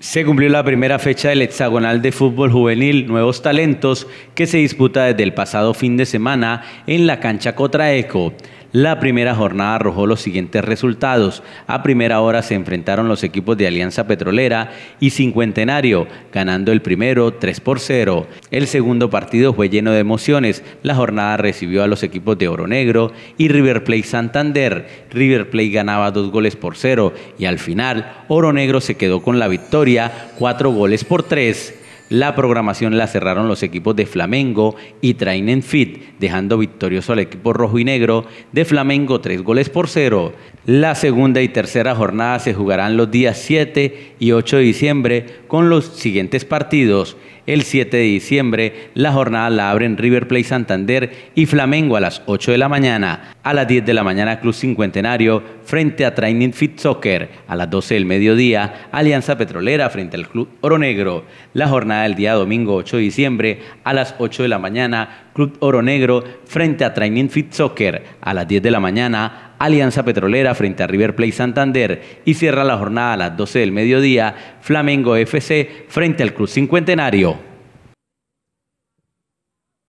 Se cumplió la primera fecha del hexagonal de fútbol juvenil Nuevos Talentos que se disputa desde el pasado fin de semana en la cancha Cotraeco. La primera jornada arrojó los siguientes resultados. A primera hora se enfrentaron los equipos de Alianza Petrolera y Cincuentenario, ganando el primero 3 por 0. El segundo partido fue lleno de emociones. La jornada recibió a los equipos de Oro Negro y River Plate Santander. River Plate ganaba dos goles por cero y al final Oro Negro se quedó con la victoria, cuatro goles por 3. La programación la cerraron los equipos de Flamengo y Training Fit, dejando victorioso al equipo rojo y negro de Flamengo tres goles por cero. La segunda y tercera jornada se jugarán los días 7 y 8 de diciembre con los siguientes partidos. El 7 de diciembre la jornada la abren River Plate Santander y Flamengo a las 8 de la mañana. A las 10 de la mañana Club Cincuentenario frente a Training Fit Soccer. A las 12 del mediodía Alianza Petrolera frente al Club Oro Negro. La jornada del día domingo 8 de diciembre a las 8 de la mañana Club Oro Negro frente a Training Fit Soccer. A las 10 de la mañana Alianza Petrolera frente a River Plate Santander y cierra la jornada a las 12 del mediodía Flamengo FC frente al Cruz Cincuentenario.